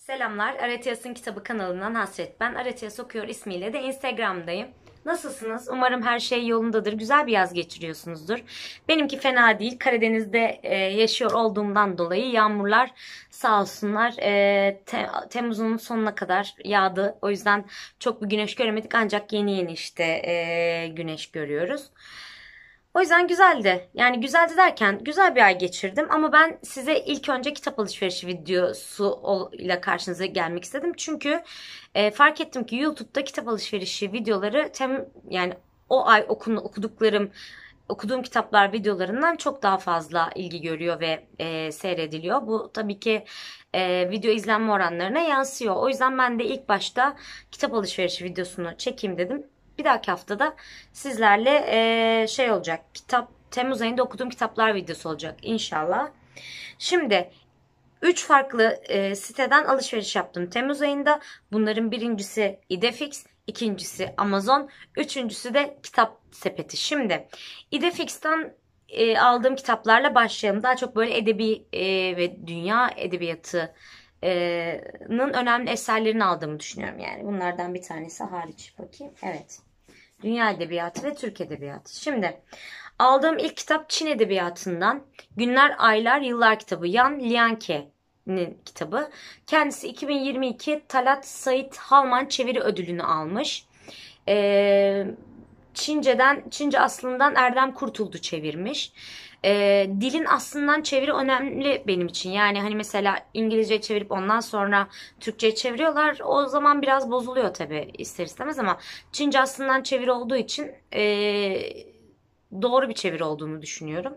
Selamlar, Aratias'ın kitabı kanalından Hasret ben. Aratias Okuyor ismiyle de Instagram'dayım. Nasılsınız? Umarım her şey yolundadır. Güzel bir yaz geçiriyorsunuzdur. Benimki fena değil. Karadeniz'de e, yaşıyor olduğumdan dolayı yağmurlar sağ olsunlar e, te, Temmuz'un sonuna kadar yağdı. O yüzden çok bir güneş göremedik ancak yeni yeni işte e, güneş görüyoruz. O yüzden güzeldi. Yani güzeldi derken güzel bir ay geçirdim ama ben size ilk önce kitap alışverişi videosu ile karşınıza gelmek istedim. Çünkü e, fark ettim ki YouTube'da kitap alışverişi videoları tem yani o ay okun, okuduklarım okuduğum kitaplar videolarından çok daha fazla ilgi görüyor ve e, seyrediliyor. Bu tabii ki e, video izlenme oranlarına yansıyor. O yüzden ben de ilk başta kitap alışverişi videosunu çekeyim dedim bir dahaki haftada sizlerle e, şey olacak. Kitap Temmuz ayında okuduğum kitaplar videosu olacak inşallah. Şimdi 3 farklı e, siteden alışveriş yaptım Temmuz ayında. Bunların birincisi Idefix, ikincisi Amazon, üçüncüsü de kitap sepeti. Şimdi Idefix'ten e, aldığım kitaplarla başlayalım. Daha çok böyle edebi e, ve dünya edebiyatı nın önemli eserlerini aldığımı düşünüyorum yani. Bunlardan bir tanesi hariç. Bakayım. Evet. Dünya Edebiyatı ve Türk Edebiyatı. Şimdi aldığım ilk kitap Çin Edebiyatı'ndan Günler, Aylar, Yıllar kitabı. Yan Lianke'nin kitabı. Kendisi 2022 Talat Sait Halman çeviri ödülünü almış. Ee, Çince'den, Çince aslından Erdem Kurtuldu çevirmiş. E, dilin aslında çeviri önemli benim için. Yani hani mesela İngilizce çevirip ondan sonra Türkçe çeviriyorlar. O zaman biraz bozuluyor tabii ister istemez ama Çince aslında çeviri olduğu için e, doğru bir çeviri olduğunu düşünüyorum.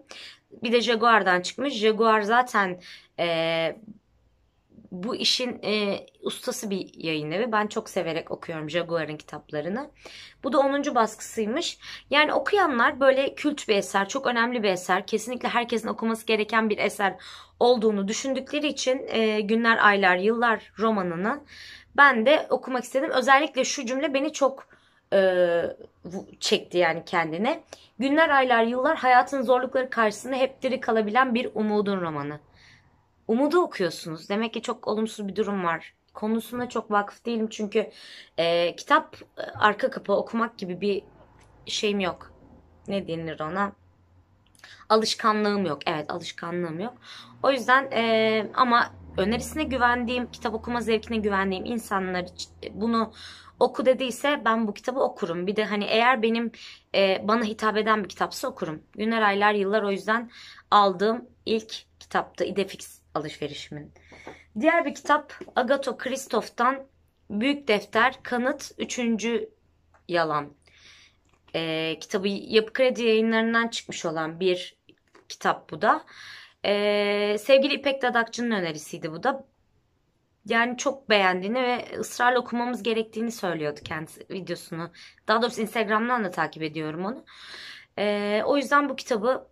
Bir de Jaguar'dan çıkmış. Jaguar zaten e, bu işin e, ustası bir yayın evi. Ben çok severek okuyorum Jaguar'ın kitaplarını. Bu da 10. baskısıymış. Yani okuyanlar böyle kült bir eser, çok önemli bir eser. Kesinlikle herkesin okuması gereken bir eser olduğunu düşündükleri için e, Günler, Aylar, Yıllar romanını ben de okumak istedim. Özellikle şu cümle beni çok e, çekti yani kendine. Günler, aylar, yıllar hayatın zorlukları karşısında hep diri kalabilen bir umudun romanı umudu okuyorsunuz. Demek ki çok olumsuz bir durum var. Konusuna çok vakıf değilim çünkü e, kitap e, arka kapağı okumak gibi bir şeyim yok. Ne denir ona? Alışkanlığım yok. Evet alışkanlığım yok. O yüzden e, ama önerisine güvendiğim, kitap okuma zevkine güvendiğim insanlar bunu oku dediyse ben bu kitabı okurum. Bir de hani eğer benim e, bana hitap eden bir kitapsa okurum. Günler, aylar, yıllar o yüzden aldığım ilk kitaptı. İdefix alışverişimin. Diğer bir kitap Agato Kristof'tan Büyük Defter Kanıt 3. Yalan. E, kitabı Yapı Kredi yayınlarından çıkmış olan bir kitap bu da. E, sevgili İpek Dadakçı'nın önerisiydi bu da. Yani çok beğendiğini ve ısrarla okumamız gerektiğini söylüyordu kendisi videosunu. Daha doğrusu Instagram'dan da takip ediyorum onu. E, o yüzden bu kitabı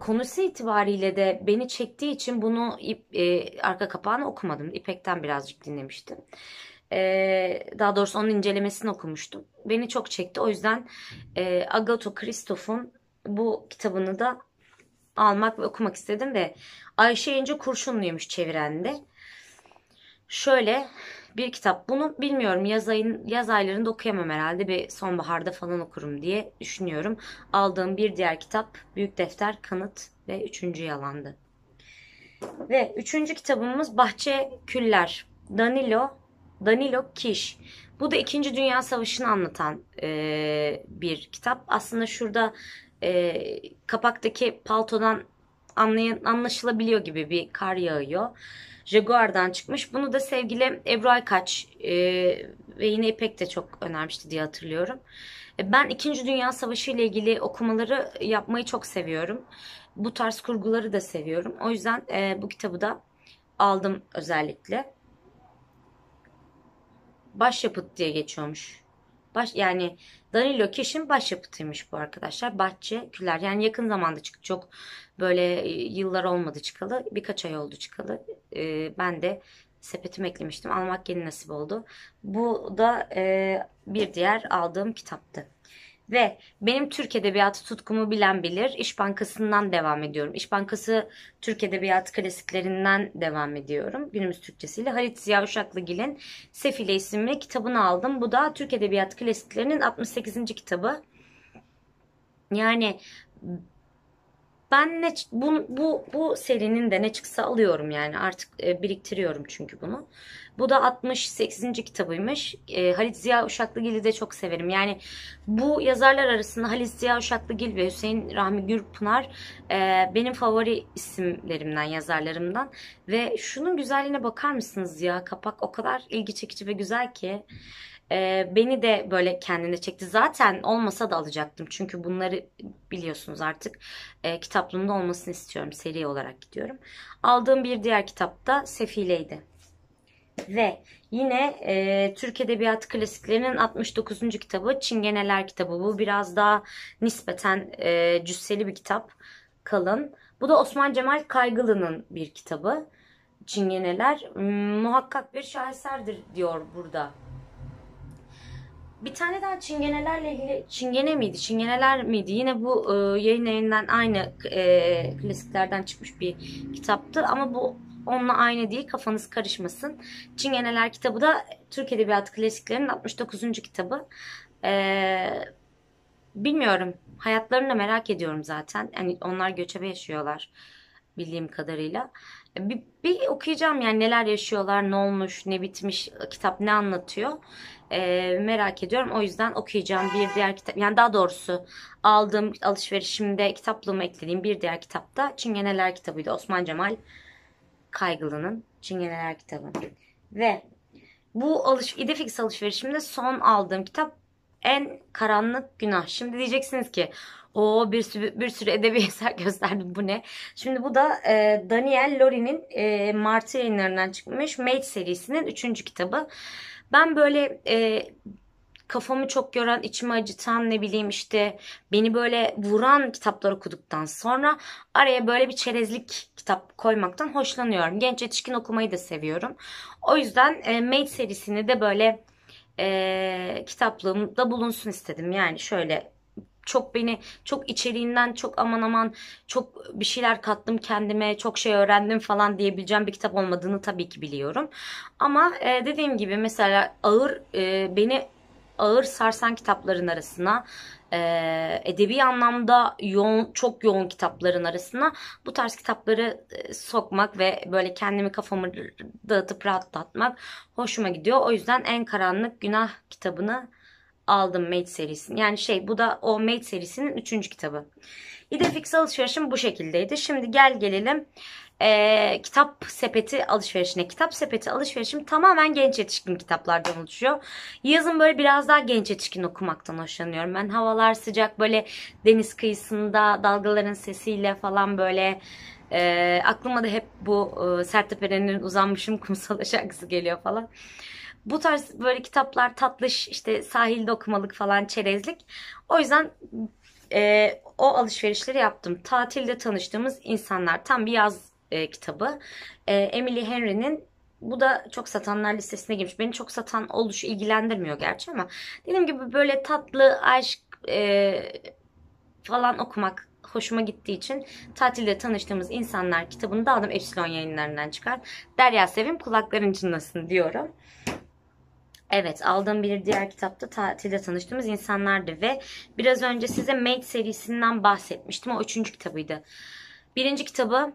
konusu itibariyle de beni çektiği için bunu e, arka kapağını okumadım. İpek'ten birazcık dinlemiştim. E, daha doğrusu onun incelemesini okumuştum. Beni çok çekti. O yüzden e, Agato Kristof'un bu kitabını da almak ve okumak istedim ve Ayşe İnce Kurşunluymuş de Şöyle bir kitap. Bunu bilmiyorum yaz, ayın, yaz aylarında okuyamam herhalde bir sonbaharda falan okurum diye düşünüyorum. Aldığım bir diğer kitap Büyük Defter Kanıt ve Üçüncü Yalandı. Ve üçüncü kitabımız Bahçe Küller. Danilo Danilo Kiş. Bu da 2. Dünya Savaşı'nı anlatan e, bir kitap. Aslında şurada e, kapaktaki paltodan anlayın anlaşılabiliyor gibi bir kar yağıyor. Jaguar'dan çıkmış. Bunu da sevgili Ebru Aykaç e, ve yine İpek de çok önermişti diye hatırlıyorum. E, ben 2. Dünya Savaşı ile ilgili okumaları yapmayı çok seviyorum. Bu tarz kurguları da seviyorum. O yüzden e, bu kitabı da aldım özellikle. Başyapıt diye geçiyormuş Baş, yani Danilo Kiş'in başyapıtıymış bu arkadaşlar. Bahçe Küler. Yani yakın zamanda çık Çok böyle e, yıllar olmadı çıkalı. Birkaç ay oldu çıkalı. Ee, ben de sepetim eklemiştim. Almak yeni nasip oldu. Bu da e, bir diğer aldığım kitaptı. Ve benim Türk Edebiyatı tutkumu bilen bilir. İş Bankası'ndan devam ediyorum. İş Bankası Türk Edebiyatı klasiklerinden devam ediyorum. Günümüz Türkçesiyle. Halit Ziya Uşaklıgil'in Sefile isimli kitabını aldım. Bu da Türk Edebiyatı klasiklerinin 68. kitabı. Yani ben ne bu bu, bu serinin de ne çıksa alıyorum yani artık e, biriktiriyorum çünkü bunu. Bu da 68. kitabıymış. E, Halit Ziya Uşaklıgil'i de çok severim. Yani bu yazarlar arasında Halit Ziya Uşaklıgil ve Hüseyin Rahmi Gürpınar e, benim favori isimlerimden, yazarlarımdan. Ve şunun güzelliğine bakar mısınız ya? Kapak o kadar ilgi çekici ve güzel ki beni de böyle kendine çekti. Zaten olmasa da alacaktım. Çünkü bunları biliyorsunuz artık e, kitaplığımda olmasını istiyorum. Seri olarak gidiyorum. Aldığım bir diğer kitap da Sefile'ydi. Ve yine e, Türk Edebiyatı Klasiklerinin 69. kitabı Çingeneler kitabı. Bu biraz daha nispeten e, cüsseli bir kitap. Kalın. Bu da Osman Cemal Kaygılı'nın bir kitabı. Çingeneler muhakkak bir şaheserdir diyor burada bir tane daha çingenelerle ilgili çingene miydi? Çingeneler miydi? Yine bu e, yayın evinden aynı e, klasiklerden çıkmış bir kitaptı ama bu onunla aynı değil kafanız karışmasın. Çingeneler kitabı da Türk Edebiyatı Klasiklerinin 69. kitabı. E, bilmiyorum hayatlarını da merak ediyorum zaten. Yani onlar göçebe yaşıyorlar bildiğim kadarıyla. E, bir, bir okuyacağım yani neler yaşıyorlar, ne olmuş, ne bitmiş, e, kitap ne anlatıyor e, merak ediyorum. O yüzden okuyacağım bir diğer kitap. Yani daha doğrusu aldığım alışverişimde kitaplığıma eklediğim bir diğer kitapta Çingeneler kitabıydı. Osman Cemal Kaygılı'nın Çingeneler kitabı. Ve bu alış İdefix alışverişimde son aldığım kitap en karanlık günah. Şimdi diyeceksiniz ki o bir sürü, bir sürü edebi eser gösterdim bu ne? Şimdi bu da e, Daniel Lori'nin e, Martı yayınlarından çıkmış Made serisinin 3. kitabı. Ben böyle e, kafamı çok yoran, içimi acıtan ne bileyim işte beni böyle vuran kitapları okuduktan sonra araya böyle bir çerezlik kitap koymaktan hoşlanıyorum. Genç yetişkin okumayı da seviyorum. O yüzden e, Made serisini de böyle e, kitaplığımda bulunsun istedim. Yani şöyle çok beni çok içeriğinden çok aman aman çok bir şeyler kattım kendime çok şey öğrendim falan diyebileceğim bir kitap olmadığını tabii ki biliyorum. Ama e, dediğim gibi mesela ağır e, beni ağır sarsan kitapların arasına e, edebi anlamda yoğun, çok yoğun kitapların arasına bu tarz kitapları e, sokmak ve böyle kendimi kafamı dağıtıp rahatlatmak hoşuma gidiyor. O yüzden En Karanlık Günah kitabını aldım Mate serisini. Yani şey bu da o Mate serisinin 3. kitabı. İdefix alışverişim bu şekildeydi. Şimdi gel gelelim e, kitap sepeti alışverişine. Kitap sepeti alışverişim tamamen genç yetişkin kitaplardan oluşuyor. Yazın böyle biraz daha genç yetişkin okumaktan hoşlanıyorum. Ben havalar sıcak böyle deniz kıyısında dalgaların sesiyle falan böyle e, aklıma da hep bu e, Serteperen'in uzanmışım kumsala şarkısı geliyor falan. Bu tarz böyle kitaplar tatlış işte sahilde okumalık falan çerezlik. O yüzden e, o alışverişleri yaptım. Tatilde tanıştığımız insanlar tam bir yaz e, kitabı. E, Emily Henry'nin bu da çok satanlar listesine girmiş. Beni çok satan oluşu ilgilendirmiyor gerçi ama dediğim gibi böyle tatlı aşk e, falan okumak hoşuma gittiği için tatilde tanıştığımız insanlar kitabını da aldım Epsilon yayınlarından çıkar. Derya Sevim kulakların çınlasın diyorum. Evet aldığım bir diğer kitapta tatilde tanıştığımız insanlardı ve biraz önce size Mate serisinden bahsetmiştim. O üçüncü kitabıydı. Birinci kitabı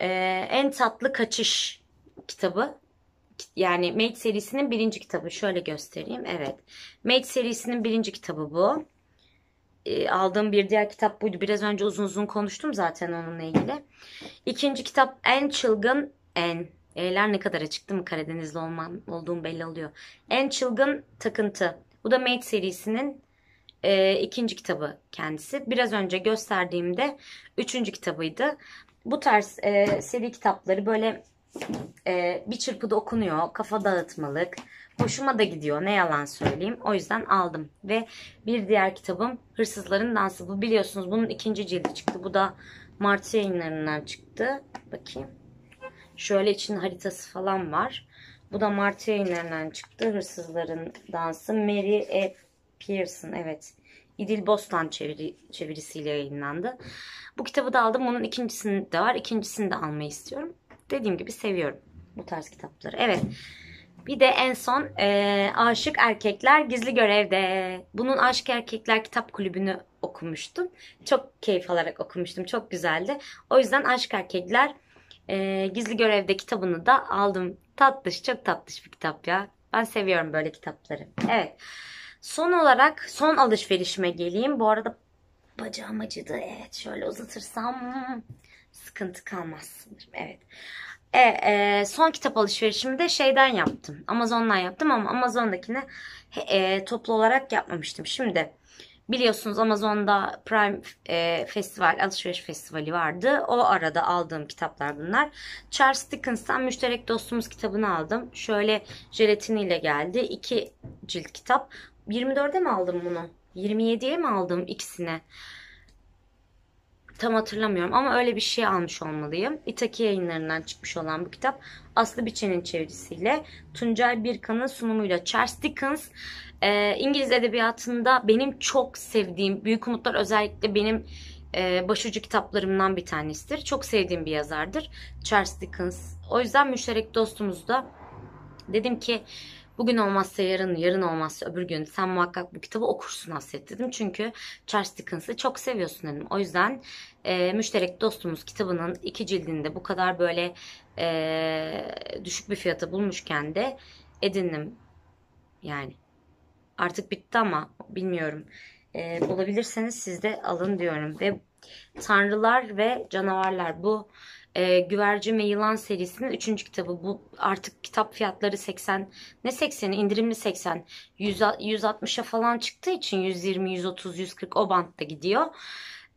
e, En Tatlı Kaçış kitabı. Yani Mate serisinin birinci kitabı. Şöyle göstereyim. Evet. Mate serisinin birinci kitabı bu. E, aldığım bir diğer kitap buydu. Biraz önce uzun uzun konuştum zaten onunla ilgili. İkinci kitap En Çılgın En E'ler ne kadar açıktı mı Karadenizli olmam, olduğum belli oluyor. En çılgın takıntı. Bu da Mate serisinin e, ikinci kitabı kendisi. Biraz önce gösterdiğimde üçüncü kitabıydı. Bu tarz e, seri kitapları böyle e, bir çırpıda okunuyor. Kafa dağıtmalık. Hoşuma da gidiyor ne yalan söyleyeyim. O yüzden aldım. Ve bir diğer kitabım Hırsızların Dansı. Bu biliyorsunuz bunun ikinci cildi çıktı. Bu da Mart yayınlarından çıktı. Bakayım. Şöyle için haritası falan var. Bu da Mart yayınlarından çıktı. Hırsızların Dansı. Mary E. Pearson. Evet. İdil Bostan çeviri, çevirisiyle yayınlandı. Bu kitabı da aldım. Onun ikincisini de var. İkincisini de almayı istiyorum. Dediğim gibi seviyorum bu tarz kitapları. Evet. Bir de en son e, Aşık Erkekler Gizli Görev'de. Bunun Aşık Erkekler Kitap Kulübü'nü okumuştum. Çok keyif alarak okumuştum. Çok güzeldi. O yüzden Aşık Erkekler e, Gizli Görev'de kitabını da aldım. Tatlış, çok tatlış bir kitap ya. Ben seviyorum böyle kitapları. Evet. Son olarak son alışverişime geleyim. Bu arada bacağım acıdı. Evet şöyle uzatırsam sıkıntı kalmaz sanırım. Evet. E, e, son kitap alışverişimi de şeyden yaptım. Amazon'dan yaptım ama Amazon'dakini e, toplu olarak yapmamıştım. Şimdi Biliyorsunuz Amazon'da Prime e, Festival, alışveriş festivali vardı. O arada aldığım kitaplar bunlar. Charles Dickens'tan Müşterek Dostumuz kitabını aldım. Şöyle jelatiniyle geldi. İki cilt kitap. 24'e mi aldım bunu? 27'ye mi aldım ikisine? Tam hatırlamıyorum ama öyle bir şey almış olmalıyım. İtaki yayınlarından çıkmış olan bu kitap Aslı Biçen'in çevirisiyle Tuncay Birkan'ın sunumuyla Charles Dickens e, İngiliz edebiyatında benim çok sevdiğim Büyük Umutlar özellikle benim e, başucu kitaplarımdan bir tanesidir. Çok sevdiğim bir yazardır Charles Dickens. O yüzden müşterek dostumuzda dedim ki Bugün olmazsa yarın, yarın olmazsa öbür gün sen muhakkak bu kitabı okursun hasret dedim. Çünkü Charles Dickens'ı çok seviyorsun dedim. O yüzden e, müşterek dostumuz kitabının iki cildinde bu kadar böyle e, düşük bir fiyata bulmuşken de edindim. Yani artık bitti ama bilmiyorum. E, bulabilirseniz siz de alın diyorum. Ve Tanrılar ve Canavarlar bu e, Güvercin ve Yılan serisinin 3. kitabı. Bu artık kitap fiyatları 80 ne 80 indirimli 80 100, 160'a falan çıktığı için 120 130 140 o bantta gidiyor.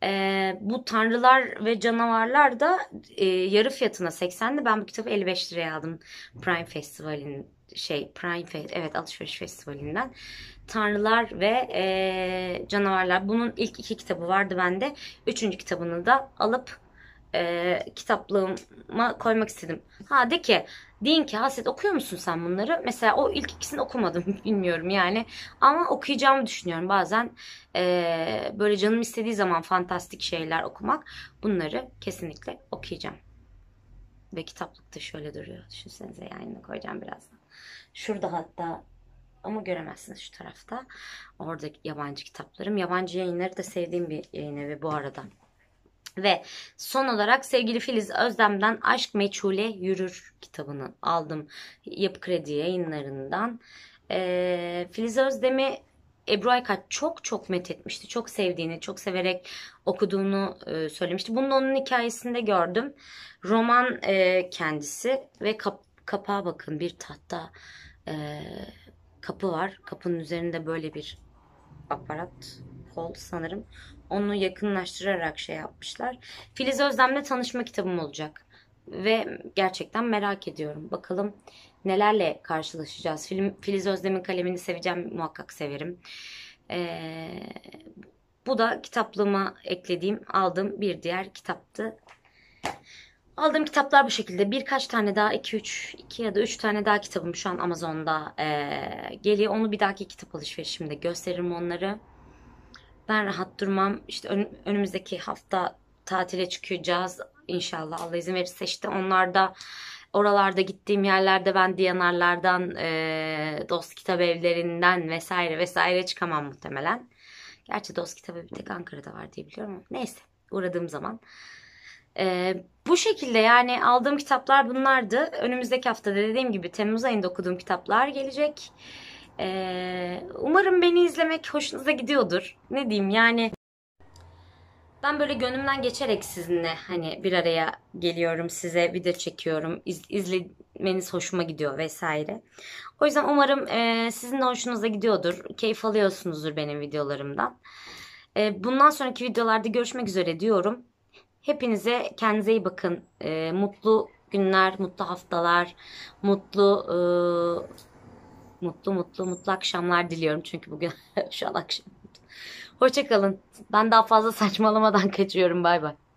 E, bu Tanrılar ve Canavarlar da e, yarı fiyatına 80'di. Ben bu kitabı 55 liraya aldım Prime Festival'in şey Prime Fe evet alışveriş festivalinden Tanrılar ve e, Canavarlar. Bunun ilk iki kitabı vardı bende. Üçüncü kitabını da alıp e, kitaplığıma koymak istedim. Ha de ki deyin ki haset okuyor musun sen bunları? Mesela o ilk ikisini okumadım bilmiyorum yani. Ama okuyacağımı düşünüyorum bazen. E, böyle canım istediği zaman fantastik şeyler okumak. Bunları kesinlikle okuyacağım. Ve kitaplıkta şöyle duruyor. Düşünsenize yayına koyacağım birazdan. Şurada hatta ama göremezsiniz şu tarafta. Orada yabancı kitaplarım. Yabancı yayınları da sevdiğim bir yayın evi bu arada. Ve son olarak sevgili Filiz Özdem'den Aşk Meçhule Yürür kitabını aldım Yapı Kredi yayınlarından. Ee, Filiz Özdem'i Ebru Aykaç çok çok met etmişti. Çok sevdiğini, çok severek okuduğunu e, söylemişti. Bunu da onun hikayesinde gördüm. Roman e, kendisi ve kap kapağa bakın bir tahta e, kapı var. Kapının üzerinde böyle bir aparat oldu sanırım. Onu yakınlaştırarak şey yapmışlar. Filiz Özlem'le tanışma kitabım olacak. Ve gerçekten merak ediyorum. Bakalım nelerle karşılaşacağız. Film, Filiz Özlem'in kalemini seveceğim muhakkak severim. Ee, bu da kitaplığıma eklediğim aldığım bir diğer kitaptı. Aldığım kitaplar bu şekilde. Birkaç tane daha, 2-3, 2 ya da 3 tane daha kitabım şu an Amazon'da e, geliyor. Onu bir dahaki kitap alışverişimde gösteririm onları ben rahat durmam. İşte önümüzdeki hafta tatile çıkacağız inşallah Allah izin verirse işte onlarda oralarda gittiğim yerlerde ben Diyanarlardan e, dost kitap evlerinden vesaire vesaire çıkamam muhtemelen. Gerçi dost kitabı bir tek Ankara'da var diye biliyorum ama neyse uğradığım zaman. E, bu şekilde yani aldığım kitaplar bunlardı. Önümüzdeki hafta da dediğim gibi Temmuz ayında okuduğum kitaplar gelecek. Ee, umarım beni izlemek hoşunuza gidiyordur. Ne diyeyim yani ben böyle gönlümden geçerek sizinle hani bir araya geliyorum size video çekiyorum iz, izlemeniz hoşuma gidiyor vesaire. O yüzden umarım e, sizin de hoşunuza gidiyordur keyif alıyorsunuzdur benim videolarımdan. E, bundan sonraki videolarda görüşmek üzere diyorum. Hepinize kendinize iyi bakın. E, mutlu günler, mutlu haftalar, mutlu... E, mutlu mutlu mutlu akşamlar diliyorum. Çünkü bugün şu an akşam. Hoşçakalın. Ben daha fazla saçmalamadan kaçıyorum. Bay bay.